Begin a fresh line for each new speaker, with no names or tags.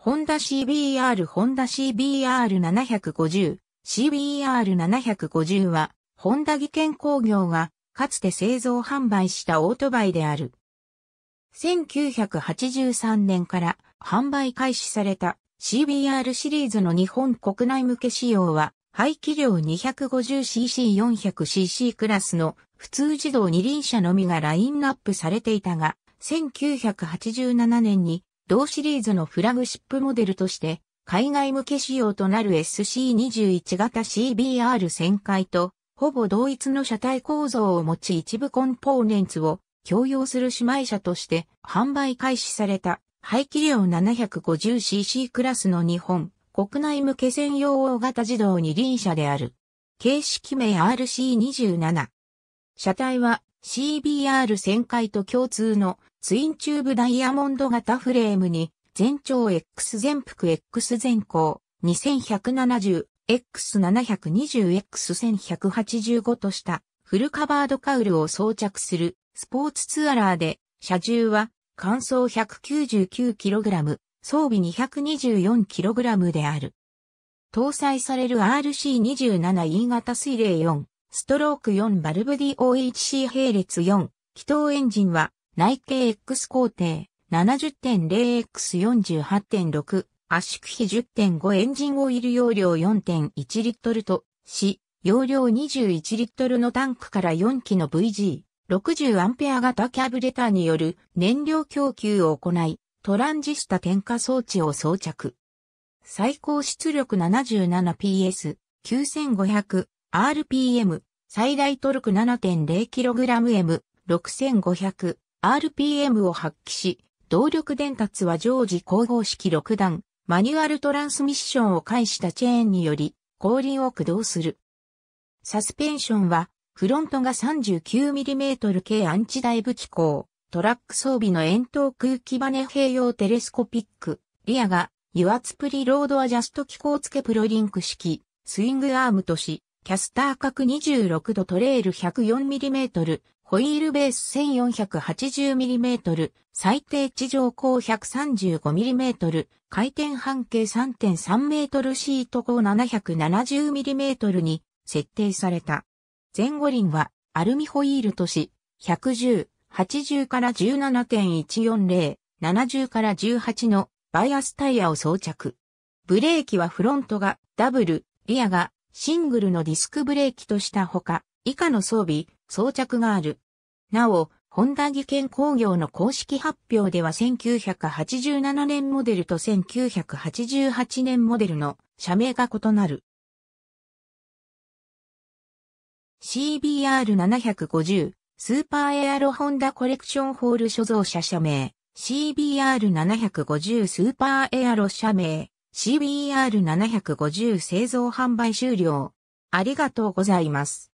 ホンダ CBR ホンダ CBR750 CBR750 は、ホンダ技研工業が、かつて製造販売したオートバイである。1983年から販売開始された CBR シリーズの日本国内向け仕様は、排気量 250cc400cc クラスの普通自動二輪車のみがラインナップされていたが、1987年に同シリーズのフラグシップモデルとして、海外向け仕様となる SC21 型 c b r 旋回と、ほぼ同一の車体構造を持ち一部コンポーネンツを共用する姉妹車として販売開始された排気量 750cc クラスの日本国内向け専用大型自動二輪車である。形式名 RC27。車体は c b r 旋回と共通のツインチューブダイヤモンド型フレームに全長 X 全幅 X 全高 2170X720X1185 としたフルカバードカウルを装着するスポーツツアラーで車重は乾燥 199kg 装備 224kg である。搭載される RC27E 型水冷4ストローク4バルブ DOHC 並列4、気筒エンジンは内径 X 工程 70.0X48.6 圧縮比10.5エンジンオイル容量4.1リットルとし、容量21リットルのタンクから4機の VG、60アンペア型キャブレターによる燃料供給を行い、トランジスタ点火装置を装着。最高出力 77PS、9500、RPM、最大トルク 7.0kgm、6500、RPM を発揮し、動力伝達は常時光合式6段、マニュアルトランスミッションを介したチェーンにより、後輪を駆動する。サスペンションは、フロントが 39mm 系アンチダイブ機構、トラック装備の円筒空気バネ併用テレスコピック、リアが油圧プリロードアジャスト機構付けプロリンク式、スイングアームとし、キャスター角26度トレイル 104mm、ホイールベース 1480mm、最低地上高 135mm、回転半径 3.3m シート高 770mm に設定された。前後輪はアルミホイールとし、110、80から17.140、70から18のバイアスタイヤを装着。ブレーキはフロントがダブル、リアがシングルのディスクブレーキとしたほか、以下の装備、装着がある。なお、ホンダ技研工業の公式発表では1987年モデルと1988年モデルの社名が異なる。CBR750 スーパーエアロホンダコレクションホール所蔵者社名 CBR750 スーパーエアロ社名 CBR750 製造販売終了。ありがとうございます。